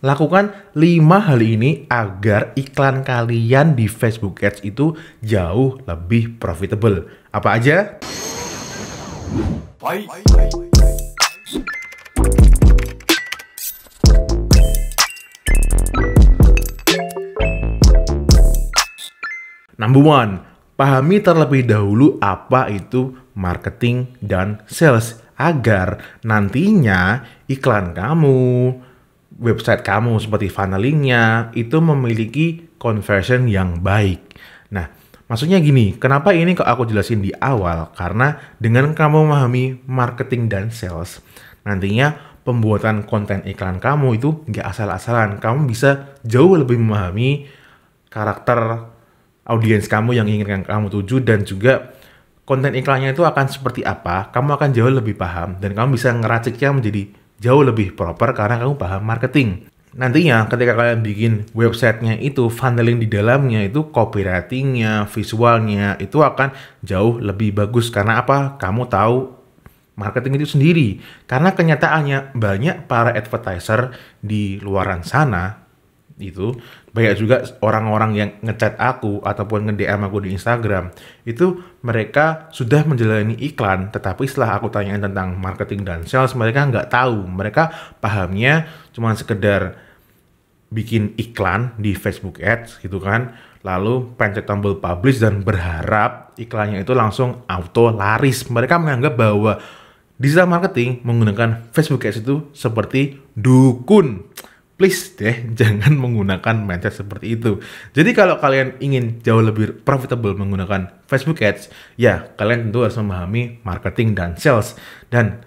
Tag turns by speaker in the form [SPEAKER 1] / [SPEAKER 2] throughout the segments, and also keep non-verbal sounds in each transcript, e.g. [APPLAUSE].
[SPEAKER 1] Lakukan 5 hal ini agar iklan kalian di Facebook Ads itu jauh lebih profitable. Apa aja? Bye. Number one, pahami terlebih dahulu apa itu marketing dan sales agar nantinya iklan kamu, website kamu seperti funnelingnya itu memiliki conversion yang baik. Nah, maksudnya gini, kenapa ini kok aku jelasin di awal? Karena dengan kamu memahami marketing dan sales, nantinya pembuatan konten iklan kamu itu nggak asal-asalan. Kamu bisa jauh lebih memahami karakter audiens kamu yang ingin kamu tuju dan juga konten iklannya itu akan seperti apa, kamu akan jauh lebih paham dan kamu bisa ngeraciknya menjadi jauh lebih proper karena kamu paham marketing. Nantinya ketika kalian bikin websitenya itu, funneling di dalamnya itu copywritingnya, visualnya itu akan jauh lebih bagus karena apa? Kamu tahu marketing itu sendiri. Karena kenyataannya banyak para advertiser di luaran sana itu banyak juga orang-orang yang ngechat aku ataupun nge-DM aku di Instagram itu mereka sudah menjalani iklan tetapi setelah aku tanyain tentang marketing dan sales mereka nggak tahu mereka pahamnya cuma sekedar bikin iklan di Facebook Ads gitu kan lalu pencet tombol publish dan berharap iklannya itu langsung auto laris mereka menganggap bahwa digital marketing menggunakan Facebook Ads itu seperti dukun please deh [LAUGHS] jangan menggunakan mindset seperti itu. Jadi kalau kalian ingin jauh lebih profitable menggunakan Facebook Ads, ya kalian tentu harus memahami marketing dan sales. Dan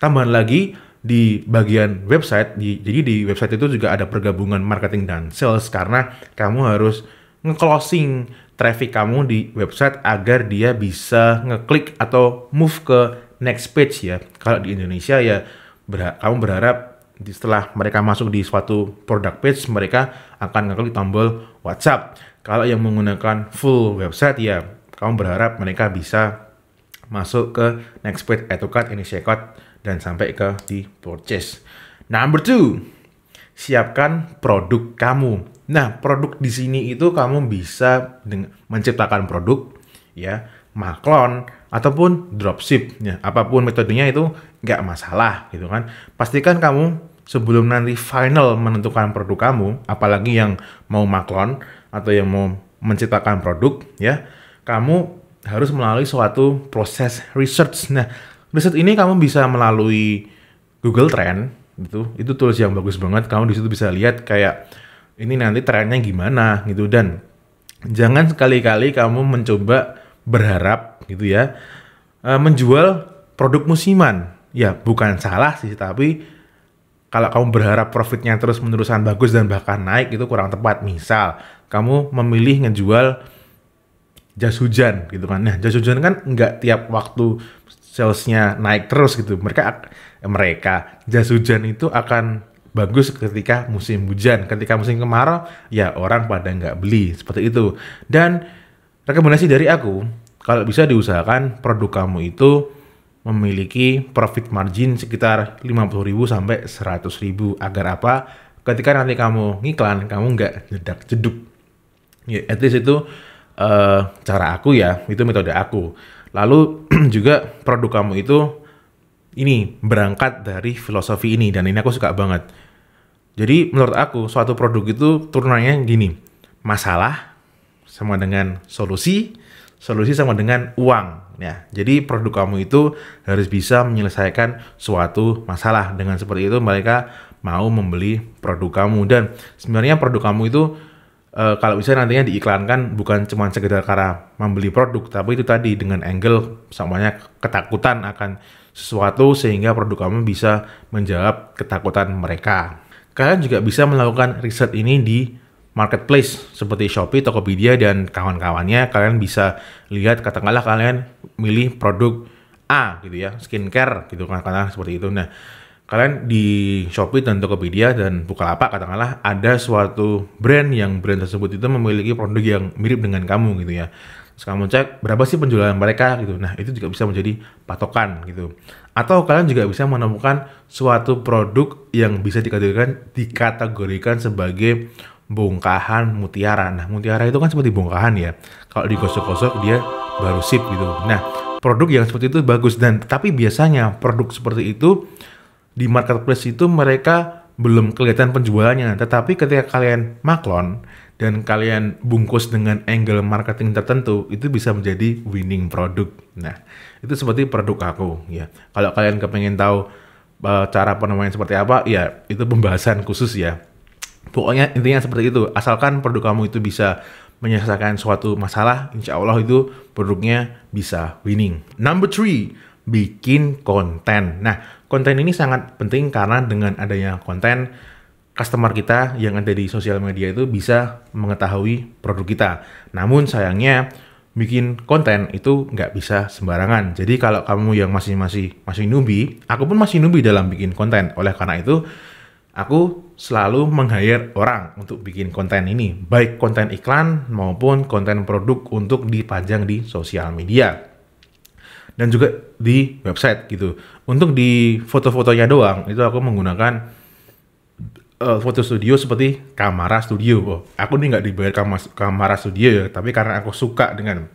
[SPEAKER 1] tambahan lagi di bagian website, di, jadi di website itu juga ada pergabungan marketing dan sales karena kamu harus nge-closing traffic kamu di website agar dia bisa ngeklik atau move ke next page ya. Kalau di Indonesia ya kamu berharap setelah mereka masuk di suatu product page mereka akan ngeklik tombol WhatsApp. Kalau yang menggunakan full website ya kamu berharap mereka bisa masuk ke next page atau card ini checkout dan sampai ke di purchase. Number two, siapkan produk kamu. Nah, produk di sini itu kamu bisa menciptakan produk ya, maklon ataupun dropship ya. Apapun metodenya itu nggak masalah gitu kan. Pastikan kamu sebelum nanti final menentukan produk kamu, apalagi yang mau maklon atau yang mau menciptakan produk ya, kamu harus melalui suatu proses research. Nah, riset ini kamu bisa melalui Google Trend gitu. Itu tools yang bagus banget. Kamu di situ bisa lihat kayak ini nanti trennya gimana gitu dan jangan sekali-kali kamu mencoba berharap gitu ya eh, menjual produk musiman ya bukan salah sih tapi kalau kamu berharap profitnya terus menerusan bagus dan bahkan naik itu kurang tepat misal kamu memilih ngejual jas hujan gitu kan nah jas hujan kan nggak tiap waktu salesnya naik terus gitu mereka mereka jas hujan itu akan bagus ketika musim hujan ketika musim kemarau ya orang pada nggak beli seperti itu dan rekomendasi dari aku kalau bisa diusahakan produk kamu itu memiliki profit margin sekitar 50.000 sampai 100.000 agar apa? Ketika nanti kamu ngiklan, kamu nggak jedak jeduk. Ya, at least itu uh, cara aku ya, itu metode aku. Lalu [CLEARS THROAT] juga produk kamu itu ini berangkat dari filosofi ini dan ini aku suka banget. Jadi menurut aku suatu produk itu turunannya gini, masalah sama dengan solusi solusi sama dengan uang ya. Jadi produk kamu itu harus bisa menyelesaikan suatu masalah. Dengan seperti itu mereka mau membeli produk kamu dan sebenarnya produk kamu itu e, kalau bisa nantinya diiklankan bukan cuma sekedar karena membeli produk tapi itu tadi dengan angle samanya ketakutan akan sesuatu sehingga produk kamu bisa menjawab ketakutan mereka. Kalian juga bisa melakukan riset ini di marketplace seperti Shopee, Tokopedia, dan kawan-kawannya, kalian bisa lihat katakanlah kalian milih produk A gitu ya, skincare gitu kan katakanlah seperti itu. Nah, kalian di Shopee dan Tokopedia dan Bukalapak katakanlah ada suatu brand yang brand tersebut itu memiliki produk yang mirip dengan kamu gitu ya. Terus kamu cek berapa sih penjualan mereka gitu. Nah, itu juga bisa menjadi patokan gitu. Atau kalian juga bisa menemukan suatu produk yang bisa dikategorikan dikategorikan sebagai bongkahan mutiara. Nah, mutiara itu kan seperti bongkahan ya. Kalau digosok-gosok dia baru sip gitu. Nah, produk yang seperti itu bagus dan tapi biasanya produk seperti itu di marketplace itu mereka belum kelihatan penjualannya. Tetapi ketika kalian maklon dan kalian bungkus dengan angle marketing tertentu, itu bisa menjadi winning produk. Nah, itu seperti produk aku ya. Kalau kalian kepengen tahu eh, cara penemuan seperti apa, ya itu pembahasan khusus ya pokoknya intinya seperti itu asalkan produk kamu itu bisa menyelesaikan suatu masalah insya Allah itu produknya bisa winning number three bikin konten nah konten ini sangat penting karena dengan adanya konten customer kita yang ada di sosial media itu bisa mengetahui produk kita. Namun sayangnya bikin konten itu nggak bisa sembarangan. Jadi kalau kamu yang masih masih masih newbie, aku pun masih newbie dalam bikin konten. Oleh karena itu, aku selalu meng orang untuk bikin konten ini, baik konten iklan maupun konten produk untuk dipajang di sosial media dan juga di website gitu. Untuk di foto-fotonya doang itu aku menggunakan uh, foto studio seperti Kamera Studio. Oh, aku ini nggak dibayar Kamera Studio ya, tapi karena aku suka dengan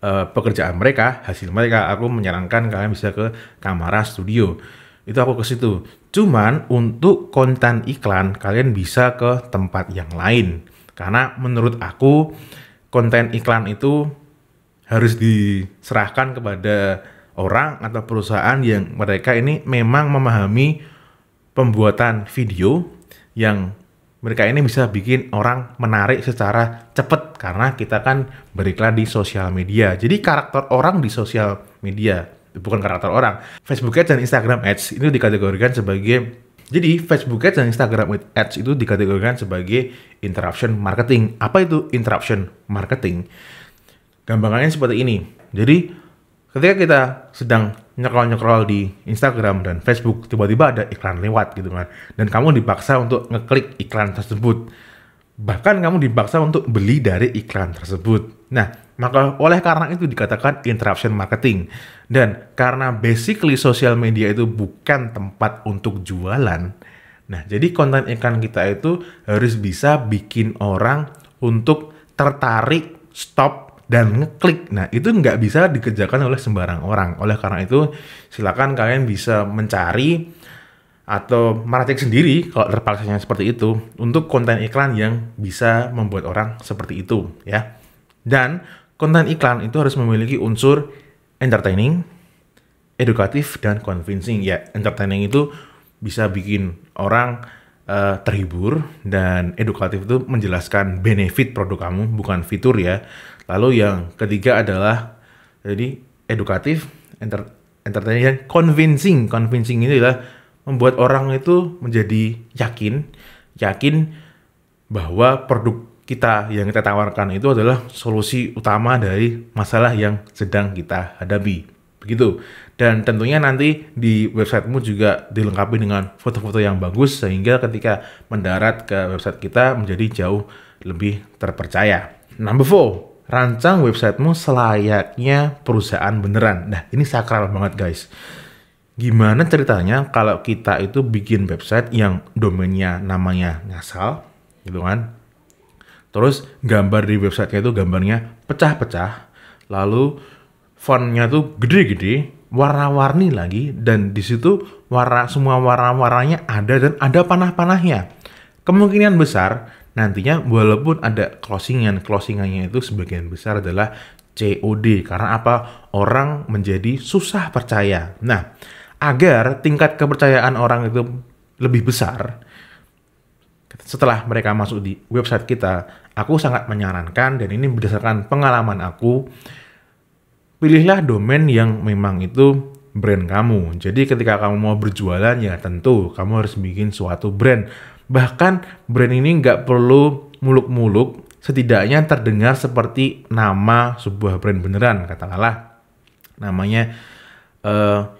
[SPEAKER 1] uh, pekerjaan mereka, hasil mereka, aku menyarankan kalian bisa ke Kamera Studio. Itu aku ke situ. Cuman untuk konten iklan kalian bisa ke tempat yang lain. Karena menurut aku konten iklan itu harus diserahkan kepada orang atau perusahaan yang mereka ini memang memahami pembuatan video yang mereka ini bisa bikin orang menarik secara cepat karena kita kan beriklan di sosial media. Jadi karakter orang di sosial media bukan karakter orang. Facebook Ads dan Instagram Ads itu dikategorikan sebagai jadi Facebook Ads dan Instagram Ads itu dikategorikan sebagai interruption marketing. Apa itu interruption marketing? Gambarannya seperti ini. Jadi ketika kita sedang nyekrol-nyekrol di Instagram dan Facebook, tiba-tiba ada iklan lewat gitu kan. Dan kamu dipaksa untuk ngeklik iklan tersebut. Bahkan kamu dipaksa untuk beli dari iklan tersebut. Nah, maka oleh karena itu dikatakan interruption marketing. Dan karena basically social media itu bukan tempat untuk jualan, nah jadi konten iklan kita itu harus bisa bikin orang untuk tertarik, stop, dan ngeklik. Nah itu nggak bisa dikerjakan oleh sembarang orang. Oleh karena itu silakan kalian bisa mencari atau meracik sendiri kalau terpaksanya seperti itu untuk konten iklan yang bisa membuat orang seperti itu ya. Dan konten iklan itu harus memiliki unsur entertaining, edukatif, dan convincing. Ya, entertaining itu bisa bikin orang uh, terhibur dan edukatif itu menjelaskan benefit produk kamu, bukan fitur ya. Lalu yang ketiga adalah jadi edukatif, enter, entertaining, dan convincing. Convincing ini adalah membuat orang itu menjadi yakin, yakin bahwa produk kita yang kita tawarkan itu adalah solusi utama dari masalah yang sedang kita hadapi. Begitu. Dan tentunya nanti di websitemu juga dilengkapi dengan foto-foto yang bagus sehingga ketika mendarat ke website kita menjadi jauh lebih terpercaya. Number four, rancang websitemu selayaknya perusahaan beneran. Nah, ini sakral banget guys. Gimana ceritanya kalau kita itu bikin website yang domainnya namanya ngasal, gitu kan? Terus gambar di website-nya itu gambarnya pecah-pecah, lalu font-nya tuh gede-gede, warna-warni lagi, dan di situ warna semua warna-warnanya ada dan ada panah-panahnya. Kemungkinan besar nantinya walaupun ada closingan, closingannya itu sebagian besar adalah COD karena apa? Orang menjadi susah percaya. Nah, agar tingkat kepercayaan orang itu lebih besar, setelah mereka masuk di website kita, aku sangat menyarankan dan ini berdasarkan pengalaman aku, pilihlah domain yang memang itu brand kamu. Jadi ketika kamu mau berjualan ya tentu kamu harus bikin suatu brand. Bahkan brand ini nggak perlu muluk-muluk, setidaknya terdengar seperti nama sebuah brand beneran. Katakanlah namanya uh,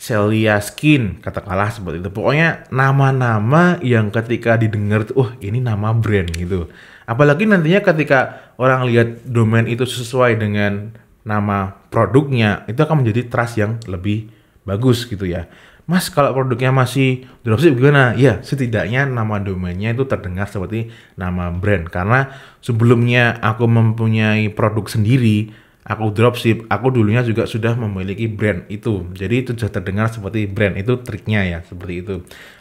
[SPEAKER 1] Celia Skin, katakanlah seperti itu. Pokoknya nama-nama yang ketika didengar tuh, oh ini nama brand gitu. Apalagi nantinya ketika orang lihat domain itu sesuai dengan nama produknya, itu akan menjadi trust yang lebih bagus gitu ya. Mas kalau produknya masih dropship gimana? Ya setidaknya nama domainnya itu terdengar seperti nama brand. Karena sebelumnya aku mempunyai produk sendiri, aku dropship, aku dulunya juga sudah memiliki brand itu. Jadi itu sudah terdengar seperti brand itu triknya ya, seperti itu.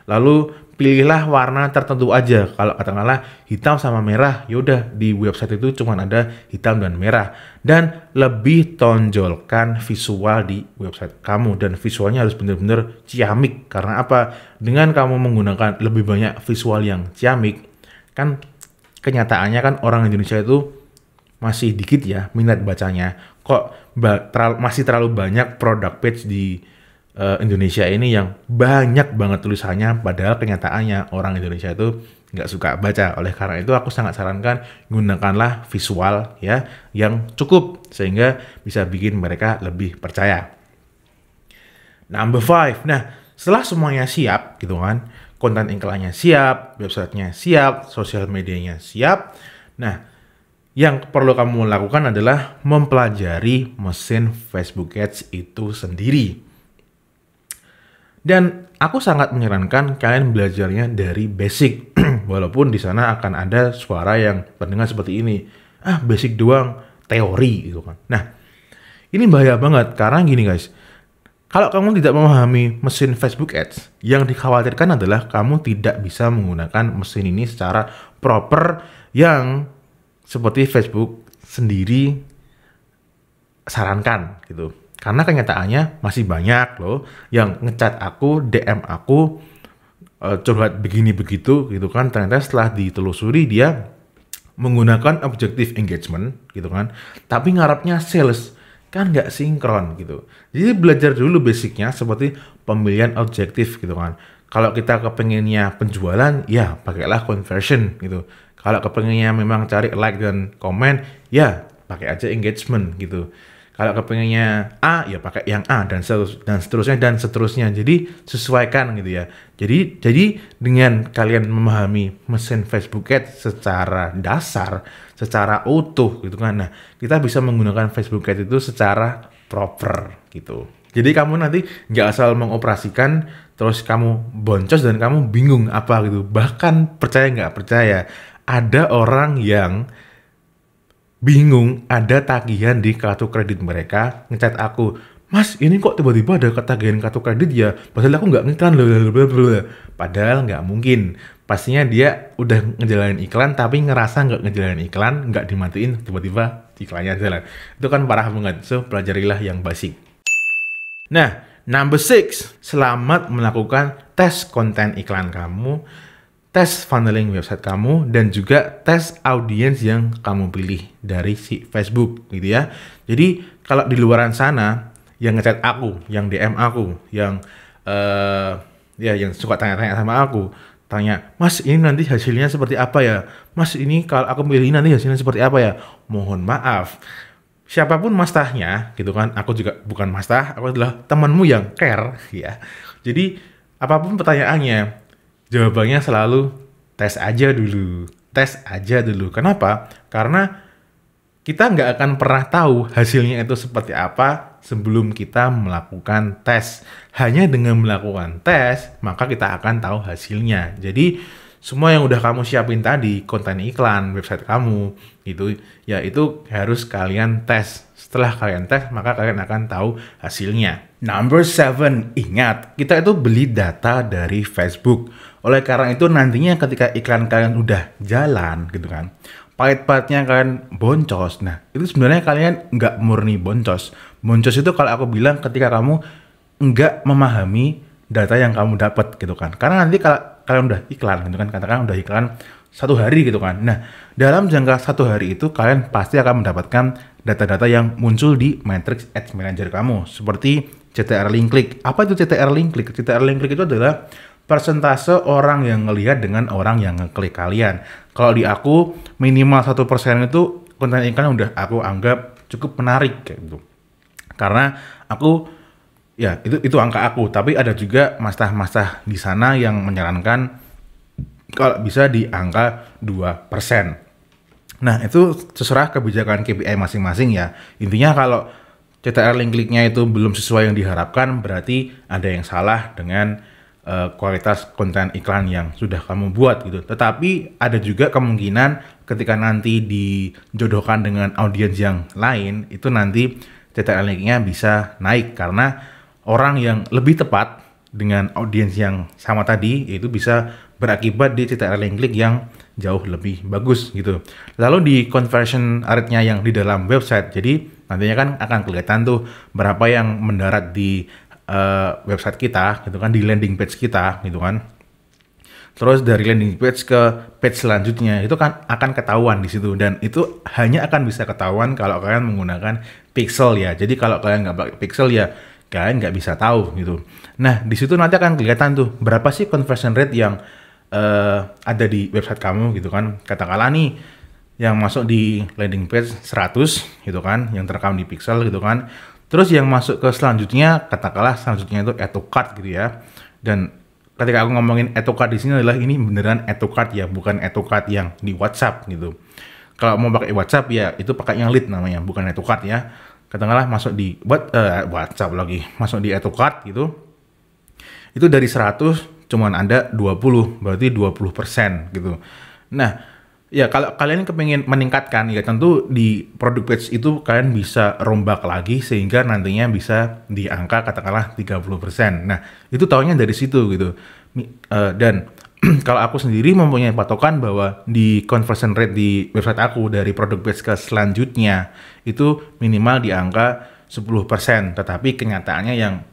[SPEAKER 1] Lalu pilihlah warna tertentu aja. Kalau katakanlah hitam sama merah, yaudah di website itu cuma ada hitam dan merah. Dan lebih tonjolkan visual di website kamu dan visualnya harus benar-benar ciamik. Karena apa? Dengan kamu menggunakan lebih banyak visual yang ciamik, kan kenyataannya kan orang Indonesia itu masih dikit ya minat bacanya. Kok masih terlalu banyak produk page di uh, Indonesia ini yang banyak banget tulisannya padahal kenyataannya orang Indonesia itu nggak suka baca. Oleh karena itu aku sangat sarankan gunakanlah visual ya yang cukup sehingga bisa bikin mereka lebih percaya. Number five, nah setelah semuanya siap gitu kan, konten iklannya siap, websitenya siap, sosial medianya siap. Nah, yang perlu kamu lakukan adalah mempelajari mesin Facebook Ads itu sendiri. Dan aku sangat menyarankan kalian belajarnya dari basic. [CLEARS THROAT] Walaupun di sana akan ada suara yang terdengar seperti ini. Ah, basic doang, teori gitu kan. Nah, ini bahaya banget karena gini guys. Kalau kamu tidak memahami mesin Facebook Ads, yang dikhawatirkan adalah kamu tidak bisa menggunakan mesin ini secara proper yang seperti Facebook sendiri sarankan gitu. Karena kenyataannya masih banyak loh yang ngechat aku, DM aku uh, coba begini begitu gitu kan. Ternyata setelah ditelusuri dia menggunakan objective engagement gitu kan, tapi ngarapnya sales kan nggak sinkron gitu. Jadi belajar dulu basicnya seperti pemilihan objektif gitu kan. Kalau kita kepengennya penjualan, ya pakailah conversion gitu. Kalau kepengennya memang cari like dan komen, ya pakai aja engagement gitu. Kalau kepengennya A, ya pakai yang A dan seterus, dan seterusnya dan seterusnya. Jadi sesuaikan gitu ya. Jadi jadi dengan kalian memahami mesin Facebook Ads secara dasar, secara utuh gitu kan. Nah, kita bisa menggunakan Facebook Ads itu secara proper gitu. Jadi kamu nanti nggak asal mengoperasikan, terus kamu boncos dan kamu bingung apa gitu. Bahkan percaya nggak percaya, ada orang yang bingung ada tagihan di kartu kredit mereka ngecat aku Mas, ini kok tiba-tiba ada ketagihan kartu kredit ya? Padahal aku nggak ngiklan loh, padahal nggak mungkin. Pastinya dia udah ngejalanin iklan, tapi ngerasa nggak ngejalanin iklan, nggak dimatiin, tiba-tiba iklannya jalan. Itu kan parah banget. So, pelajarilah yang basic. Nah, number six, selamat melakukan tes konten iklan kamu tes funneling website kamu dan juga tes audiens yang kamu pilih dari si Facebook gitu ya. Jadi kalau di luaran sana yang ngechat aku, yang DM aku, yang uh, ya yang suka tanya-tanya sama aku, tanya, "Mas, ini nanti hasilnya seperti apa ya? Mas, ini kalau aku pilih ini nanti hasilnya seperti apa ya?" Mohon maaf. Siapapun mastahnya gitu kan, aku juga bukan mastah, aku adalah temanmu yang care [LAUGHS] ya. Jadi apapun pertanyaannya, Jawabannya selalu tes aja dulu, tes aja dulu. Kenapa? Karena kita nggak akan pernah tahu hasilnya itu seperti apa sebelum kita melakukan tes. Hanya dengan melakukan tes, maka kita akan tahu hasilnya. Jadi, semua yang udah kamu siapin tadi, konten iklan, website kamu, itu ya itu harus kalian tes. Setelah kalian tes, maka kalian akan tahu hasilnya. Number seven, ingat, kita itu beli data dari Facebook. Oleh karena itu nantinya ketika iklan kalian udah jalan, gitu kan, pahit-pahitnya kalian boncos. Nah, itu sebenarnya kalian nggak murni boncos. Boncos itu kalau aku bilang ketika kamu nggak memahami data yang kamu dapat gitu kan karena nanti kalau kalian udah iklan gitu kan katakan udah iklan satu hari gitu kan nah dalam jangka satu hari itu kalian pasti akan mendapatkan data-data yang muncul di matrix ads manager kamu seperti CTR link click apa itu CTR link click CTR link click itu adalah persentase orang yang ngelihat dengan orang yang ngeklik kalian kalau di aku minimal satu persen itu konten iklan udah aku anggap cukup menarik kayak gitu karena aku ya itu itu angka aku tapi ada juga masalah-masalah di sana yang menyarankan kalau bisa di angka 2%. Nah, itu seserah kebijakan KPI masing-masing ya. Intinya kalau CTR link kliknya itu belum sesuai yang diharapkan, berarti ada yang salah dengan uh, kualitas konten iklan yang sudah kamu buat gitu. Tetapi ada juga kemungkinan ketika nanti dijodohkan dengan audiens yang lain, itu nanti CTR linknya bisa naik karena orang yang lebih tepat dengan audiens yang sama tadi itu bisa berakibat di CTR link yang jauh lebih bagus gitu. Lalu di conversion rate-nya yang di dalam website. Jadi nantinya kan akan kelihatan tuh berapa yang mendarat di uh, website kita gitu kan di landing page kita gitu kan. Terus dari landing page ke page selanjutnya itu kan akan ketahuan di situ dan itu hanya akan bisa ketahuan kalau kalian menggunakan pixel ya. Jadi kalau kalian nggak pakai pixel ya kalian nggak bisa tahu gitu. Nah di situ nanti akan kelihatan tuh berapa sih conversion rate yang uh, ada di website kamu gitu kan. Katakanlah nih yang masuk di landing page 100 gitu kan, yang terekam di pixel gitu kan. Terus yang masuk ke selanjutnya katakanlah selanjutnya itu add to cart gitu ya. Dan ketika aku ngomongin add to cart di sini adalah ini beneran add to cart ya, bukan add to cart yang di WhatsApp gitu. Kalau mau pakai WhatsApp ya itu pakai yang lead namanya, bukan add to cart ya katakanlah masuk di buat uh, WhatsApp lagi, masuk di Etokart gitu. Itu dari 100 cuman Anda 20, berarti 20% gitu. Nah, ya kalau kalian kepingin meningkatkan ya tentu di produk page itu kalian bisa rombak lagi sehingga nantinya bisa di angka katakanlah 30%. Nah, itu tahunya dari situ gitu. Uh, dan [CLEARS THROAT] kalau aku sendiri mempunyai patokan bahwa di conversion rate di website aku dari produk page ke selanjutnya itu minimal di angka 10%, tetapi kenyataannya yang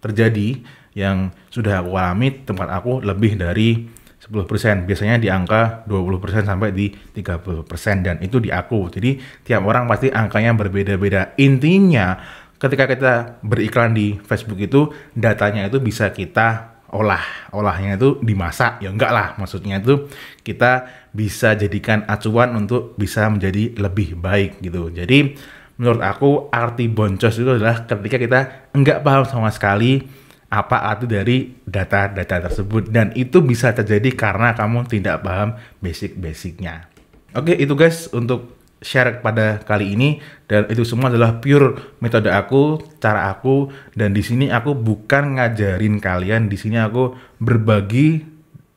[SPEAKER 1] terjadi yang sudah aku alami tempat aku lebih dari 10%, biasanya di angka 20% sampai di 30% dan itu di aku. Jadi tiap orang pasti angkanya berbeda-beda. Intinya ketika kita beriklan di Facebook itu datanya itu bisa kita olah. Olahnya itu dimasak, ya enggak lah. Maksudnya itu kita bisa jadikan acuan untuk bisa menjadi lebih baik gitu. Jadi menurut aku arti boncos itu adalah ketika kita enggak paham sama sekali apa arti dari data-data tersebut dan itu bisa terjadi karena kamu tidak paham basic-basicnya. Oke, itu guys untuk share pada kali ini dan itu semua adalah pure metode aku, cara aku dan di sini aku bukan ngajarin kalian, di sini aku berbagi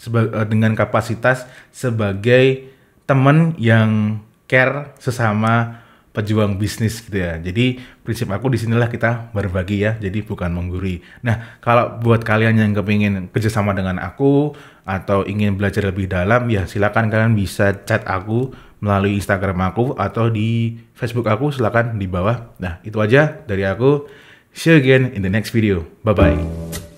[SPEAKER 1] eh, dengan kapasitas sebagai teman yang care sesama pejuang bisnis gitu ya. Jadi prinsip aku di sinilah kita berbagi ya, jadi bukan menggurui. Nah kalau buat kalian yang kepingin kerjasama dengan aku atau ingin belajar lebih dalam ya silakan kalian bisa chat aku melalui Instagram aku atau di Facebook aku silahkan di bawah. Nah itu aja dari aku. See you again in the next video. Bye bye.